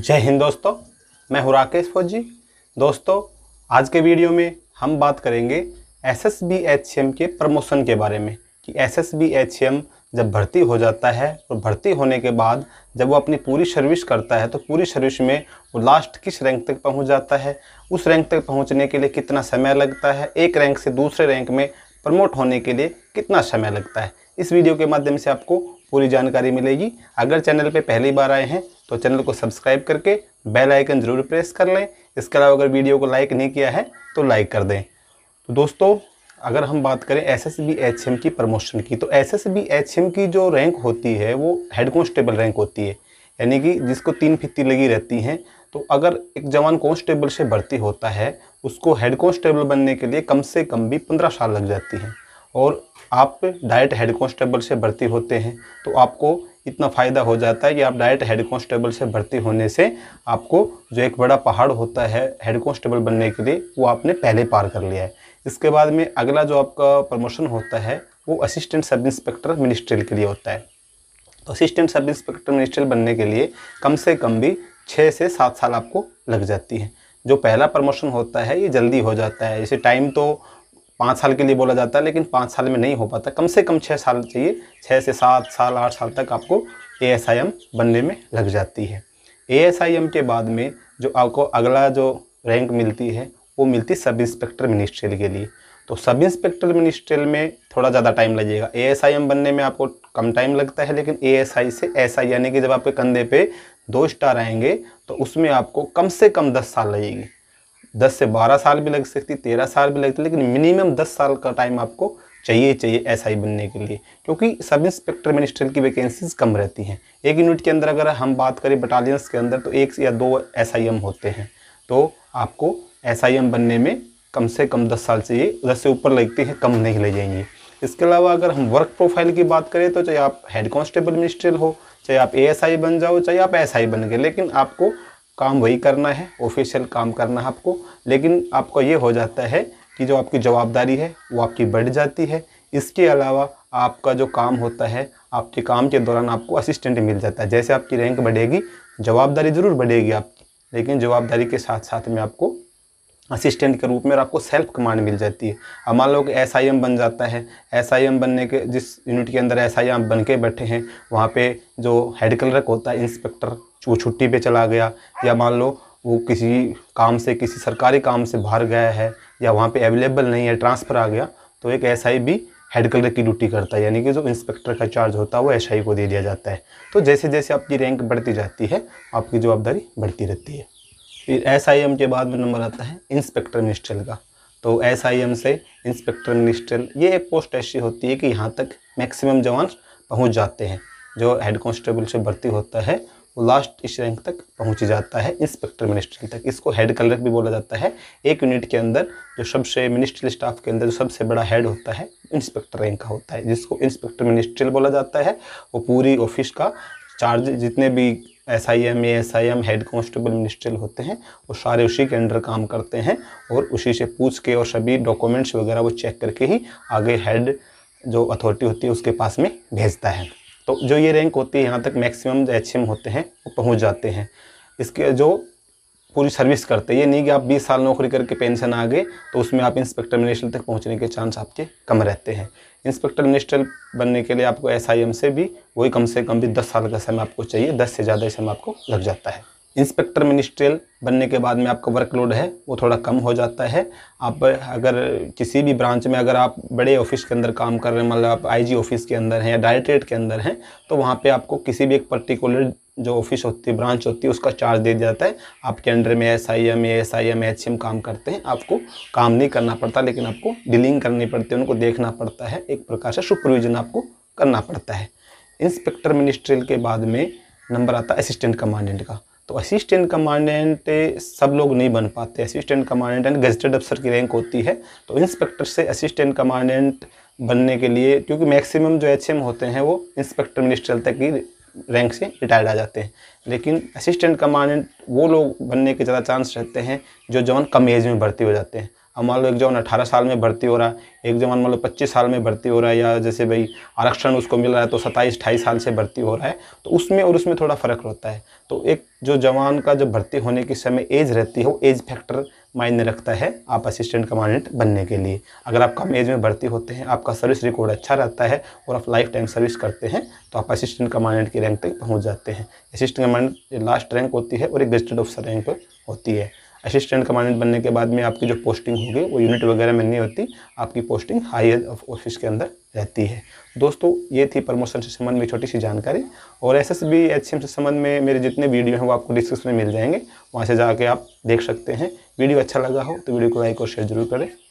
जय हिंद दोस्तों मैं हूँ राकेश फौजी दोस्तों आज के वीडियो में हम बात करेंगे S S B H M के प्रमोशन के बारे में कि S S B H M जब भर्ती हो जाता है और भर्ती होने के बाद जब वो अपनी पूरी सर्विस करता है तो पूरी सर्विस में वो लास्ट किस रैंक तक पहुंच जाता है उस रैंक तक पहुंचने के लिए कितना समय लगता है एक रैंक से दूसरे रैंक में प्रमोट होने के लिए कितना समय लगता है इस वीडियो के माध्यम से आपको पूरी जानकारी मिलेगी अगर चैनल पे पहली बार आए हैं तो चैनल को सब्सक्राइब करके बेल आइकन ज़रूर प्रेस कर लें इसके अलावा अगर वीडियो को लाइक नहीं किया है तो लाइक कर दें तो दोस्तों अगर हम बात करें S S B H M की प्रमोशन की तो S S B H M की जो रैंक होती है वो हेड कॉन्स्टेबल रैंक होती है यानी कि जिसको तीन फित्ती लगी रहती हैं तो अगर एक जवान कॉन्स्टेबल से भर्ती होता है उसको हेड कॉन्स्टेबल बनने के लिए कम से कम भी पंद्रह साल लग जाती हैं और आप डायरेक्ट हेड कॉन्स्टेबल से भर्ती होते हैं तो आपको इतना फ़ायदा हो जाता है कि आप डायरेक्ट हेड कॉन्स्टेबल से भर्ती होने से आपको जो एक बड़ा पहाड़ होता है हेड कॉन्स्टेबल बनने के लिए वो आपने पहले पार कर लिया है इसके बाद में अगला जो आपका प्रमोशन होता है वो असिस्टेंट सब इंस्पेक्टर मिनिस्ट्रियल के लिए होता है तो असिस्टेंट सब इंस्पेक्टर मिनिस्ट्रियल बनने के लिए कम से कम भी छः से सात साल आपको लग जाती है जो पहला प्रमोशन होता है ये जल्दी हो जाता है जैसे टाइम तो पाँच साल के लिए बोला जाता है लेकिन पाँच साल में नहीं हो पाता कम से कम छः साल चाहिए छः से सात साल आठ साल तक आपको ए बनने में लग जाती है ए के बाद में जो आपको अगला जो रैंक मिलती है वो मिलती सब इंस्पेक्टर मिनिस्ट्रियल के लिए तो सब इंस्पेक्टर मिनिस्ट्रियल में थोड़ा ज़्यादा टाइम लगेगा ए बनने में आपको कम टाइम लगता है लेकिन ए से एस यानी कि जब आपके कंधे पे दो स्टार आएंगे तो उसमें आपको कम से कम दस साल लगेगी दस से बारह साल भी लग सकती तेरह साल भी लगती लेकिन मिनिमम दस साल का टाइम आपको चाहिए चाहिए एसआई बनने के लिए क्योंकि सब इंस्पेक्टर मिनिस्टर की वैकेंसीज कम रहती हैं एक यूनिट के अंदर अगर हम बात करें बटालियंस के अंदर तो एक या दो एस होते हैं तो आपको एस बनने में कम से कम दस साल से ये दस से ऊपर लगते हैं कम नहीं ले जाएंगे इसके अलावा अगर हम वर्क प्रोफाइल की बात करें तो चाहे आप हेड कांस्टेबल मिनिस्ट्रियल हो चाहे आप एएसआई बन जाओ चाहे आप एसआई बन गए लेकिन आपको काम वही करना है ऑफिशियल काम करना है आपको लेकिन आपको ये हो जाता है कि जो आपकी जवाबदारी है वो आपकी बढ़ जाती है इसके अलावा आपका जो काम होता है आपके काम के दौरान आपको असिस्टेंट मिल जाता है जैसे आपकी रैंक बढ़ेगी जवाबदारी ज़रूर बढ़ेगी आपकी लेकिन जवाबदारी के साथ साथ में आपको असिस्टेंट के रूप में और आपको सेल्फ कमांड मिल जाती है अब मान लो कि एस आई एम बन जाता है एस आई एम बनने के जिस यूनिट के अंदर एस आई एम बन के बैठे हैं वहाँ पे जो हेड क्लर्क होता है इंस्पेक्टर वो छुट्टी पे चला गया या मान लो वो किसी काम से किसी सरकारी काम से बाहर गया है या वहाँ पे अवेलेबल नहीं है ट्रांसफ़र आ गया तो एक एस आई भी हेड कलर की ड्यूटी करता है यानी कि जो इंस्पेक्टर का चार्ज होता है वो एस को दे दिया जाता है तो जैसे जैसे आपकी रैंक बढ़ती जाती है आपकी जवाबदारी बढ़ती रहती है फिर एस के बाद में नंबर आता है इंस्पेक्टर मिनिस्ट्रियल का तो एस से इंस्पेक्टर मिनिस्ट्रियल ये एक पोस्ट ऐसी होती है कि यहाँ तक मैक्सिमम जवान पहुँच जाते हैं जो हेड कॉन्स्टेबल से भर्ती होता है वो लास्ट इस रैंक तक पहुंच जाता है इंस्पेक्टर मिनिस्ट्रियल तक इसको हेड कलर भी बोला जाता है एक यूनिट के अंदर जो सबसे मिनिस्ट्रियल स्टाफ के अंदर जो सबसे बड़ा हेड होता है इंस्पेक्टर रैंक का होता है जिसको इंस्पेक्टर मिनिस्ट्रियल बोला जाता है वो पूरी ऑफिस का चार्ज जितने भी S I M S I M head constable ministerial होते हैं वो सारे उसी के अंडर काम करते हैं और उसी से पूछ के और सभी डॉक्यूमेंट्स वगैरह वो चेक करके ही आगे हेड जो अथॉरिटी होती है उसके पास में भेजता है तो जो ये रैंक होती है यहाँ तक मैक्सिमम एच होते हैं वो पहुँच जाते हैं इसके जो पूरी सर्विस करते हैं ये नहीं कि आप 20 साल नौकरी करके पेंशन आ गए तो उसमें आप इंस्पेक्टर मिनिस्ट्रल तक पहुँचने के चांस आपके कम रहते हैं इंस्पेक्टर मिनिस्ट्रल बनने के लिए आपको एस से भी वही कम से कम भी दस साल का समय आपको चाहिए दस से ज़्यादा समय आपको लग जाता है इंस्पेक्टर मिनिस्ट्रियल बनने के बाद में आपका वर्कलोड है वो थोड़ा कम हो जाता है आप अगर किसी भी ब्रांच में अगर आप बड़े ऑफिस के अंदर काम कर रहे हैं मतलब आप आईजी ऑफिस के अंदर हैं या डायरेक्टरेट के अंदर हैं तो वहाँ पे आपको किसी भी एक पर्टिकुलर जो ऑफिस होती है ब्रांच होती है उसका चार्ज दे दिया जाता है आपके अंडर में S I M S I M H M काम करते हैं आपको काम नहीं करना पड़ता लेकिन आपको डीलिंग करनी पड़ती है उनको देखना पड़ता है एक प्रकार से सुपरविजन आपको करना पड़ता है इंस्पेक्टर मिनिस्ट्रियल के बाद में नंबर आता है असिस्टेंट कमांडेंट का तो असिस्टेंट कमांडेंट सब लोग नहीं बन पाते असिस्टेंट कमांडेंट एंड गजटेड अफसर की रैंक होती है तो इंस्पेक्टर से असिस्टेंट कमांडेंट बनने के लिए क्योंकि मैक्सिमम जो एच होते हैं वो इंस्पेक्टर मिनिस्ट्रल तक की रैंक से रिटायर्ड आ जाते हैं लेकिन असिस्टेंट कमांडेंट वो लोग बनने के ज़्यादा चांस रहते हैं जो जॉन कम एज में भर्ती हो जाते हैं अब मान लो एक जवान अठारह साल में भर्ती हो रहा है एक जवान मान लो पच्चीस साल में भर्ती हो रहा है या जैसे भाई आरक्षण उसको मिल रहा है तो सत्ताईस अठाईस साल से भर्ती हो रहा है तो उसमें और उसमें थोड़ा फ़र्क रहता है तो एक जो जवान का जब भर्ती होने के समय एज रहती है वो एज फैक्टर मायने रखता है आप असिस्टेंट कमांडेंट बनने के लिए अगर आप कम एज में भर्ती होते हैं आपका सर्विस रिकॉर्ड अच्छा रहता है और आप लाइफ टाइम सर्विस करते हैं तो आप असिस्टेंट कमांडेंट की रैंक तक पहुँच जाते हैं असिस्टेंट कमांडेंट लास्ट रैंक होती है और एक गजटेड ऑफिसर रैंक होती है असिस्टेंट कमांडेंट बनने के बाद में आपकी जो पोस्टिंग होगी वो यूनिट वगैरह में नहीं होती आपकी पोस्टिंग हायर ऑफिस के अंदर रहती है दोस्तों ये थी प्रमोशन से संबंध में छोटी सी जानकारी और S S B H M से संबंध में मेरे जितने वीडियो हैं वो आपको डिस्क्रिप्शन में मिल जाएंगे वहाँ से जाके आप देख सकते हैं वीडियो अच्छा लगा हो तो वीडियो को लाइक और शेयर जरूर करें